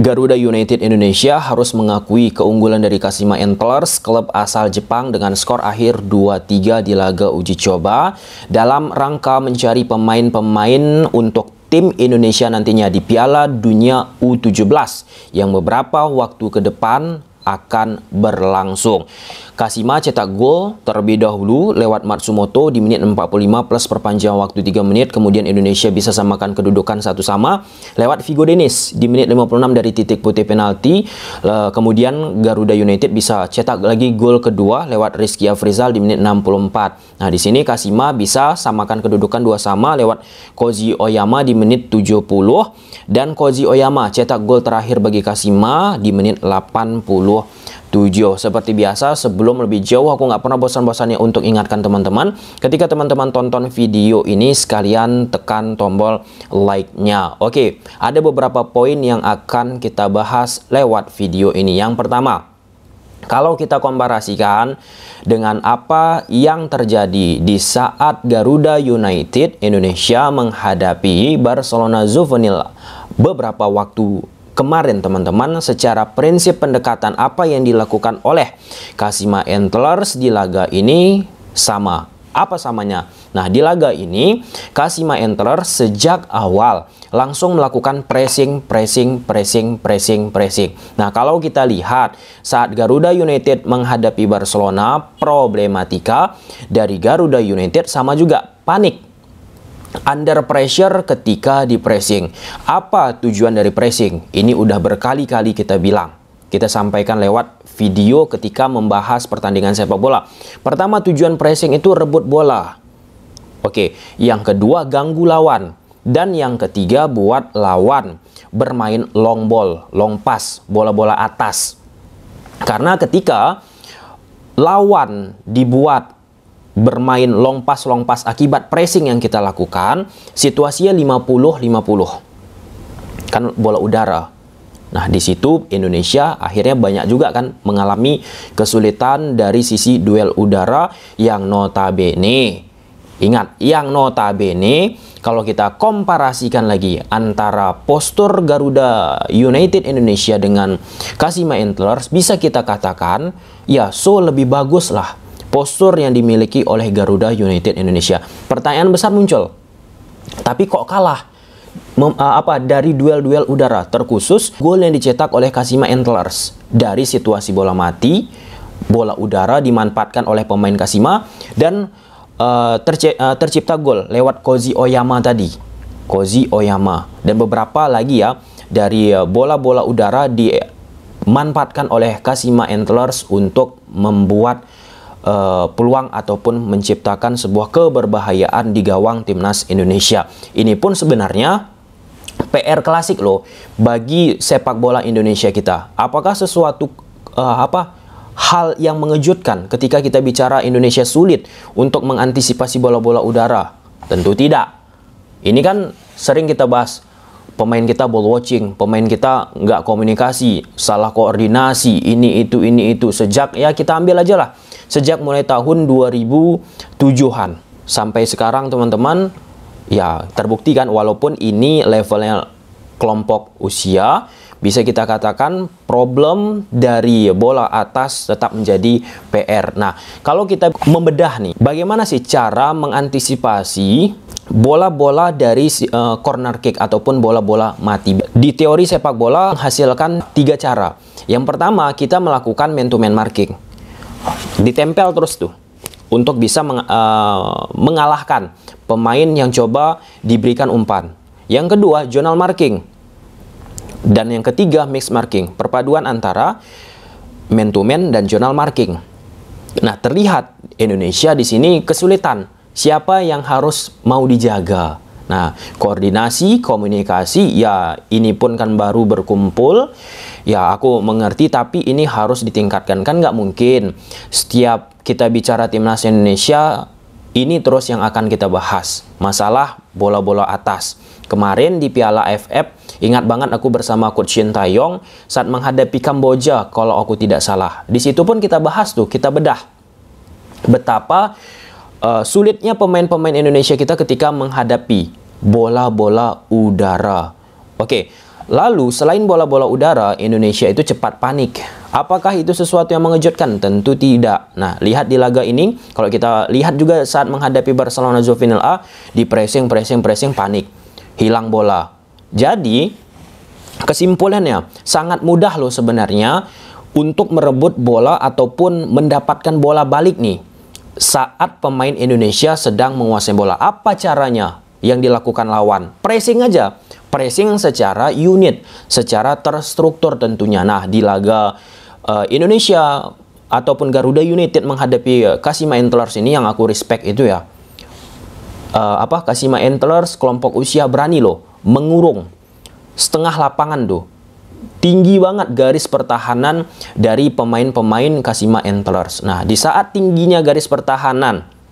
Garuda United Indonesia harus mengakui keunggulan dari Kasima Antlers, klub asal Jepang dengan skor akhir 2-3 di laga uji coba dalam rangka mencari pemain-pemain untuk tim Indonesia nantinya di Piala Dunia U17 yang beberapa waktu ke depan akan berlangsung. Kasima cetak gol terlebih dahulu lewat Matsumoto di menit 45 plus perpanjang waktu 3 menit. Kemudian Indonesia bisa samakan kedudukan satu sama lewat Vigo Denis di menit 56 dari titik putih penalti. Kemudian Garuda United bisa cetak lagi gol kedua lewat Rizky Afrizal di menit 64. Nah, di sini Kasima bisa samakan kedudukan dua sama lewat Koji Oyama di menit 70 dan Koji Oyama cetak gol terakhir bagi Kasima di menit 80. 7. Seperti biasa, sebelum lebih jauh aku nggak pernah bosan-bosannya untuk ingatkan teman-teman, ketika teman-teman tonton video ini sekalian tekan tombol like-nya. Oke, ada beberapa poin yang akan kita bahas lewat video ini. Yang pertama, kalau kita komparasikan dengan apa yang terjadi di saat Garuda United Indonesia menghadapi Barcelona Juvenil beberapa waktu kemarin teman-teman secara prinsip pendekatan apa yang dilakukan oleh Kasima Antlers di laga ini sama. Apa samanya? Nah, di laga ini Kasima Antlers sejak awal langsung melakukan pressing, pressing, pressing, pressing, pressing. Nah, kalau kita lihat saat Garuda United menghadapi Barcelona, problematika dari Garuda United sama juga panik under pressure ketika di pressing. Apa tujuan dari pressing? Ini udah berkali-kali kita bilang. Kita sampaikan lewat video ketika membahas pertandingan sepak bola. Pertama tujuan pressing itu rebut bola. Oke, yang kedua ganggu lawan dan yang ketiga buat lawan bermain long ball, long pass, bola-bola atas. Karena ketika lawan dibuat bermain long pass long pass akibat pressing yang kita lakukan, situasinya 50-50. Kan bola udara. Nah, di situ Indonesia akhirnya banyak juga kan mengalami kesulitan dari sisi duel udara yang notabene Ingat, yang notabene kalau kita komparasikan lagi antara postur Garuda United Indonesia dengan Kasima Antlers, bisa kita katakan ya so lebih bagus lah postur yang dimiliki oleh Garuda United Indonesia. Pertanyaan besar muncul. Tapi kok kalah? Mem, apa dari duel-duel udara terkhusus gol yang dicetak oleh Kasima Entlers dari situasi bola mati, bola udara dimanfaatkan oleh pemain Kasima dan uh, e, terci e, tercipta gol lewat Kozi Oyama tadi. Kozi Oyama dan beberapa lagi ya dari e, bola-bola udara dimanfaatkan oleh Kasima Entlers untuk membuat uh, peluang ataupun menciptakan sebuah keberbahayaan di gawang timnas Indonesia. Ini pun sebenarnya PR klasik loh bagi sepak bola Indonesia kita. Apakah sesuatu uh, apa hal yang mengejutkan ketika kita bicara Indonesia sulit untuk mengantisipasi bola-bola udara? Tentu tidak. Ini kan sering kita bahas pemain kita ball watching, pemain kita nggak komunikasi, salah koordinasi, ini itu ini itu sejak ya kita ambil aja lah sejak mulai tahun 2007-an sampai sekarang teman-teman ya terbukti kan walaupun ini levelnya kelompok usia bisa kita katakan problem dari bola atas tetap menjadi PR. Nah, kalau kita membedah nih, bagaimana sih cara mengantisipasi bola-bola dari uh, corner kick ataupun bola-bola mati? Di teori sepak bola menghasilkan tiga cara. Yang pertama, kita melakukan man-to-man -man marking ditempel terus tuh untuk bisa meng, uh, mengalahkan pemain yang coba diberikan umpan. Yang kedua, journal marking. Dan yang ketiga, mix marking, perpaduan antara man to man dan journal marking. Nah, terlihat Indonesia di sini kesulitan. Siapa yang harus mau dijaga? Nah, koordinasi, komunikasi, ya ini pun kan baru berkumpul. Ya, aku mengerti tapi ini harus ditingkatkan. Kan nggak mungkin setiap kita bicara timnas Indonesia, ini terus yang akan kita bahas. Masalah bola-bola atas. Kemarin di Piala AFF, ingat banget aku bersama Coach Shin Taeyong saat menghadapi Kamboja kalau aku tidak salah. Di situ pun kita bahas tuh, kita bedah. Betapa uh, sulitnya pemain-pemain Indonesia kita ketika menghadapi bola-bola udara. Oke, lalu selain bola-bola udara, Indonesia itu cepat panik. Apakah itu sesuatu yang mengejutkan? Tentu tidak. Nah, lihat di laga ini, kalau kita lihat juga saat menghadapi Barcelona Zofinal A, di pressing, pressing, pressing, panik. Hilang bola. Jadi, kesimpulannya, sangat mudah loh sebenarnya untuk merebut bola ataupun mendapatkan bola balik nih saat pemain Indonesia sedang menguasai bola. Apa caranya yang dilakukan lawan? Pressing aja. Pressing secara unit, secara terstruktur tentunya. Nah, di laga uh, Indonesia ataupun Garuda United menghadapi eh, Kasima Antlers ini yang aku respect itu ya. Uh, apa Kasima Antlers kelompok usia berani loh, mengurung setengah lapangan tuh tinggi banget garis pertahanan dari pemain-pemain Kasima Antlers. Nah, di saat tingginya garis pertahanan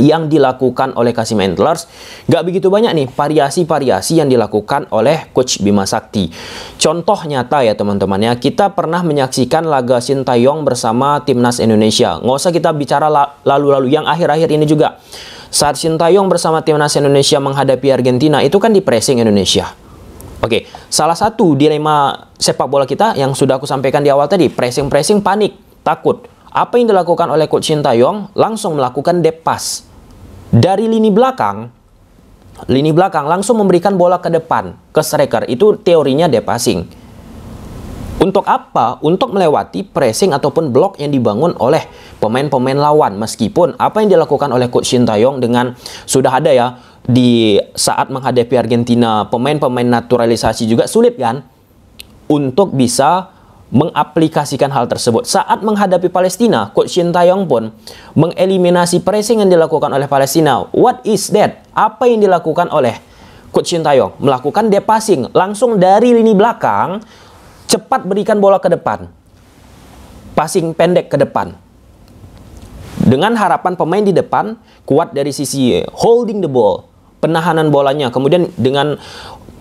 yang dilakukan oleh Kasima Antlers, nggak begitu banyak nih variasi-variasi yang dilakukan oleh Coach Bima Sakti. Contoh nyata ya teman-teman ya, kita pernah menyaksikan laga Sintayong bersama Timnas Indonesia. Nggak usah kita bicara lalu-lalu, yang akhir-akhir ini juga. Saat Sintayong bersama Timnas Indonesia menghadapi Argentina, itu kan di pressing Indonesia. Oke, salah satu dilema sepak bola kita yang sudah aku sampaikan di awal tadi, pressing-pressing panik, takut. Apa yang dilakukan oleh coach Shin Taeyong langsung melakukan depas Dari lini belakang, lini belakang langsung memberikan bola ke depan, ke striker. Itu teorinya depassing passing. Untuk apa? Untuk melewati pressing ataupun blok yang dibangun oleh pemain-pemain lawan. Meskipun apa yang dilakukan oleh coach Shin Taeyong dengan sudah ada ya di saat menghadapi Argentina, pemain-pemain naturalisasi juga sulit kan? untuk bisa mengaplikasikan hal tersebut. Saat menghadapi Palestina, Coach Shin Taeyong pun mengeliminasi pressing yang dilakukan oleh Palestina. What is that? Apa yang dilakukan oleh Coach Shin Taeyong? Melakukan dia passing langsung dari lini belakang, cepat berikan bola ke depan. Passing pendek ke depan. Dengan harapan pemain di depan kuat dari sisi holding the ball, penahanan bolanya. Kemudian dengan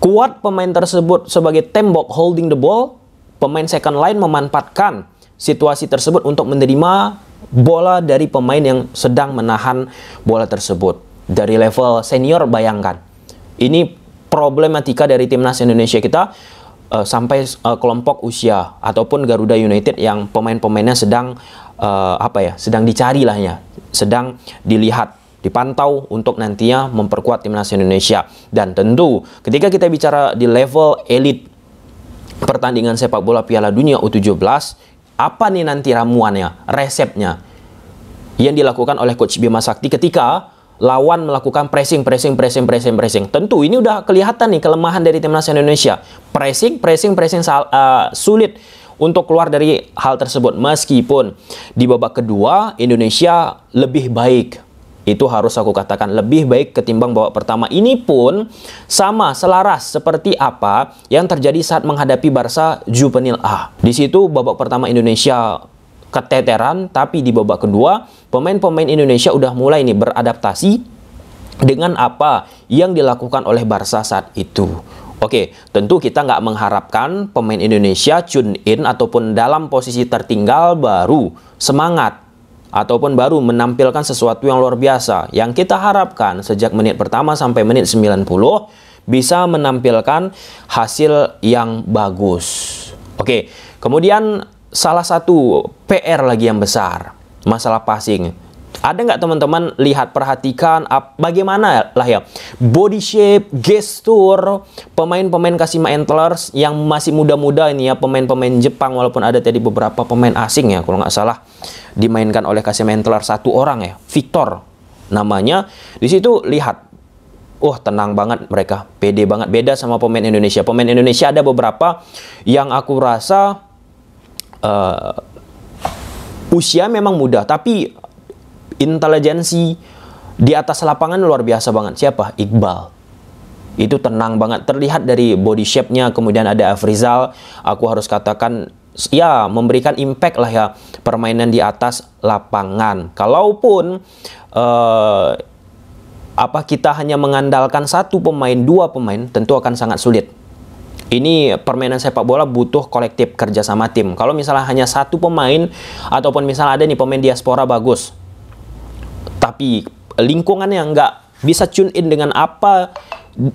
Kuat pemain tersebut sebagai tembok holding the ball, pemain second line memanfaatkan situasi tersebut untuk menerima bola dari pemain yang sedang menahan bola tersebut. Dari level senior bayangkan. Ini problematika dari timnas Indonesia kita uh, sampai uh, kelompok usia ataupun Garuda United yang pemain-pemainnya sedang uh, apa ya sedang dicari lah ya sedang dilihat dipantau untuk nantinya memperkuat timnas Indonesia. Dan tentu ketika kita bicara di level elit pertandingan sepak bola Piala Dunia U17, apa nih nanti ramuannya, resepnya yang dilakukan oleh coach Bima Sakti ketika lawan melakukan pressing, pressing, pressing, pressing, pressing. Tentu ini udah kelihatan nih kelemahan dari timnas Indonesia. Pressing, pressing, pressing uh, sulit untuk keluar dari hal tersebut meskipun di babak kedua Indonesia lebih baik itu harus aku katakan lebih baik ketimbang babak pertama. Ini pun sama selaras seperti apa yang terjadi saat menghadapi Barca Juvenil A. Di situ babak pertama Indonesia keteteran, tapi di babak kedua pemain-pemain Indonesia udah mulai nih beradaptasi dengan apa yang dilakukan oleh Barca saat itu. Oke, tentu kita nggak mengharapkan pemain Indonesia tune in ataupun dalam posisi tertinggal baru semangat ataupun baru menampilkan sesuatu yang luar biasa yang kita harapkan sejak menit pertama sampai menit 90 bisa menampilkan hasil yang bagus. Oke, kemudian salah satu PR lagi yang besar, masalah passing. Ada nggak teman-teman lihat perhatikan ap, bagaimana lah ya body shape, gestur pemain-pemain Kasima Antlers yang masih muda-muda ini ya pemain-pemain Jepang walaupun ada tadi beberapa pemain asing ya kalau nggak salah dimainkan oleh Casemiro satu orang ya, Victor namanya. Di situ lihat Wah oh, tenang banget mereka, pede banget. Beda sama pemain Indonesia. Pemain Indonesia ada beberapa yang aku rasa uh, usia memang muda, tapi intelijensi di atas lapangan luar biasa banget. Siapa? Iqbal. Itu tenang banget. Terlihat dari body shape-nya. Kemudian ada Afrizal. Aku harus katakan ya memberikan impact lah ya permainan di atas lapangan. Kalaupun eh, apa kita hanya mengandalkan satu pemain, dua pemain, tentu akan sangat sulit. Ini permainan sepak bola butuh kolektif kerjasama tim. Kalau misalnya hanya satu pemain ataupun misalnya ada nih pemain diaspora bagus, tapi lingkungannya nggak bisa tune in dengan apa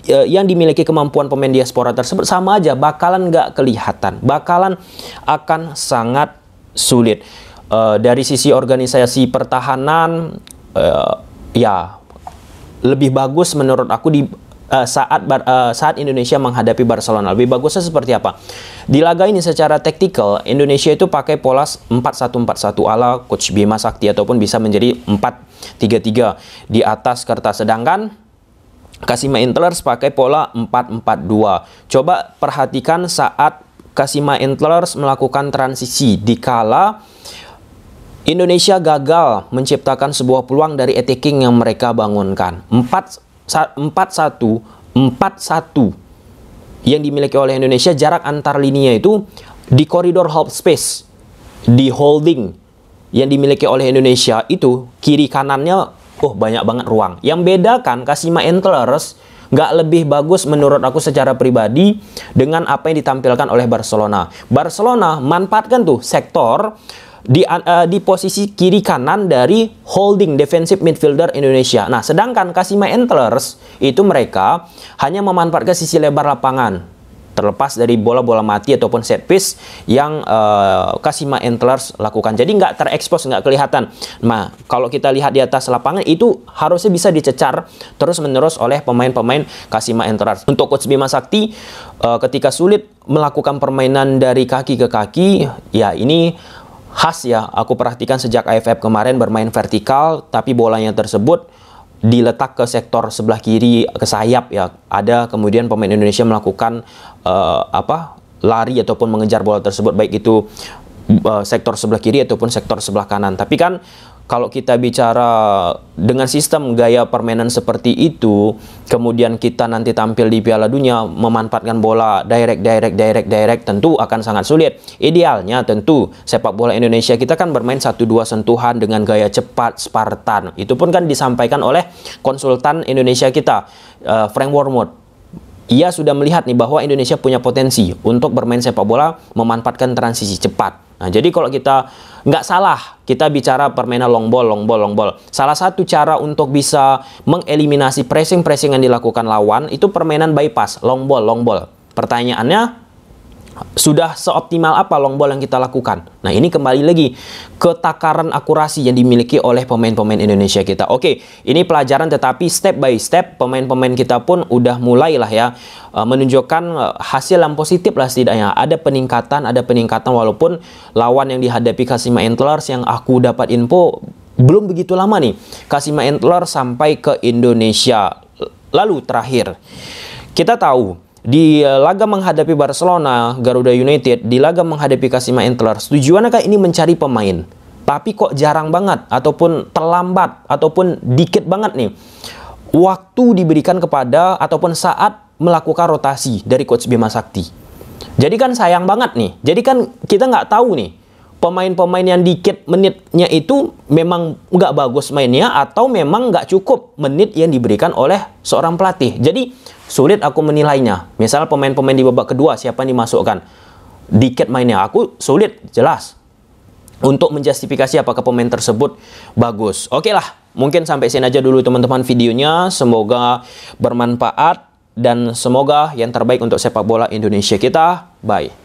Eh, yang dimiliki kemampuan pemain diaspora tersebut sama aja bakalan nggak kelihatan, bakalan akan sangat sulit. Uh, dari sisi organisasi pertahanan, uh, ya lebih bagus menurut aku di uh, saat uh, saat Indonesia menghadapi Barcelona. Lebih bagusnya seperti apa? Di laga ini secara taktikal Indonesia itu pakai pola 4-1-4-1 ala coach Bima Sakti ataupun bisa menjadi 4-3-3 di atas kertas sedangkan Kasima Entler pakai pola 442. Coba perhatikan saat Kasima Entler melakukan transisi di kala Indonesia gagal menciptakan sebuah peluang dari attacking yang mereka bangunkan. 4-1, 4-1 yang dimiliki oleh Indonesia jarak antar lininya itu di koridor half space, di holding yang dimiliki oleh Indonesia itu kiri kanannya oh banyak banget ruang. Yang bedakan Kasima Antlers nggak lebih bagus menurut aku secara pribadi dengan apa yang ditampilkan oleh Barcelona. Barcelona manfaatkan tuh sektor di uh, di posisi kiri kanan dari holding defensive midfielder Indonesia. Nah, sedangkan Kasima Antlers itu mereka hanya memanfaatkan sisi lebar lapangan terlepas dari bola-bola mati ataupun set piece yang uh, eh, Kasima Antlers lakukan. Jadi nggak terekspos, nggak kelihatan. Nah, kalau kita lihat di atas lapangan itu harusnya bisa dicecar terus-menerus oleh pemain-pemain Kasima Antlers. Untuk Coach Bima Sakti, uh, ketika sulit melakukan permainan dari kaki ke kaki, ya ini khas ya. Aku perhatikan sejak AFF kemarin bermain vertikal, tapi bolanya tersebut diletak ke sektor sebelah kiri ke sayap ya ada kemudian pemain Indonesia melakukan uh, apa lari ataupun mengejar bola tersebut baik itu uh, sektor sebelah kiri ataupun sektor sebelah kanan tapi kan kalau kita bicara dengan sistem gaya permainan seperti itu, kemudian kita nanti tampil di Piala Dunia memanfaatkan bola direct, direct, direct, direct, tentu akan sangat sulit. Idealnya tentu sepak bola Indonesia kita kan bermain satu dua sentuhan dengan gaya cepat Spartan. Itu pun kan disampaikan oleh konsultan Indonesia kita, uh, Frank Wormwood. ia sudah melihat nih bahwa Indonesia punya potensi untuk bermain sepak bola memanfaatkan transisi cepat. Nah, jadi kalau kita nggak salah, kita bicara permainan long ball, long ball, long ball. Salah satu cara untuk bisa mengeliminasi pressing-pressing yang dilakukan lawan itu permainan bypass, long ball, long ball. Pertanyaannya, sudah seoptimal apa long ball yang kita lakukan. Nah, ini kembali lagi ke takaran akurasi yang dimiliki oleh pemain-pemain Indonesia kita. Oke, ini pelajaran tetapi step by step pemain-pemain kita pun udah mulailah ya eh, menunjukkan eh, hasil yang positif lah setidaknya. Ada peningkatan, ada peningkatan walaupun lawan yang dihadapi Kasima Antlers yang aku dapat info belum begitu lama nih. Kasima Antlers sampai ke Indonesia. Lalu terakhir, kita tahu di eh, laga menghadapi Barcelona, Garuda United, di laga menghadapi Kasima Antlers, tujuannya kan ini mencari pemain. Tapi kok jarang banget, ataupun terlambat, ataupun dikit banget nih. Waktu diberikan kepada, ataupun saat melakukan rotasi dari Coach Bima Sakti. Jadi kan sayang banget nih. Jadi kan kita nggak tahu nih pemain-pemain yang dikit menitnya itu memang nggak bagus mainnya atau memang nggak cukup menit yang diberikan oleh seorang pelatih. Jadi sulit aku menilainya. Misal pemain-pemain di babak kedua siapa yang dimasukkan? Dikit mainnya. Aku sulit, jelas. Untuk menjustifikasi apakah pemain tersebut bagus. Oke lah, mungkin sampai sini aja dulu teman-teman videonya. Semoga bermanfaat dan semoga yang terbaik untuk sepak bola Indonesia kita. Bye.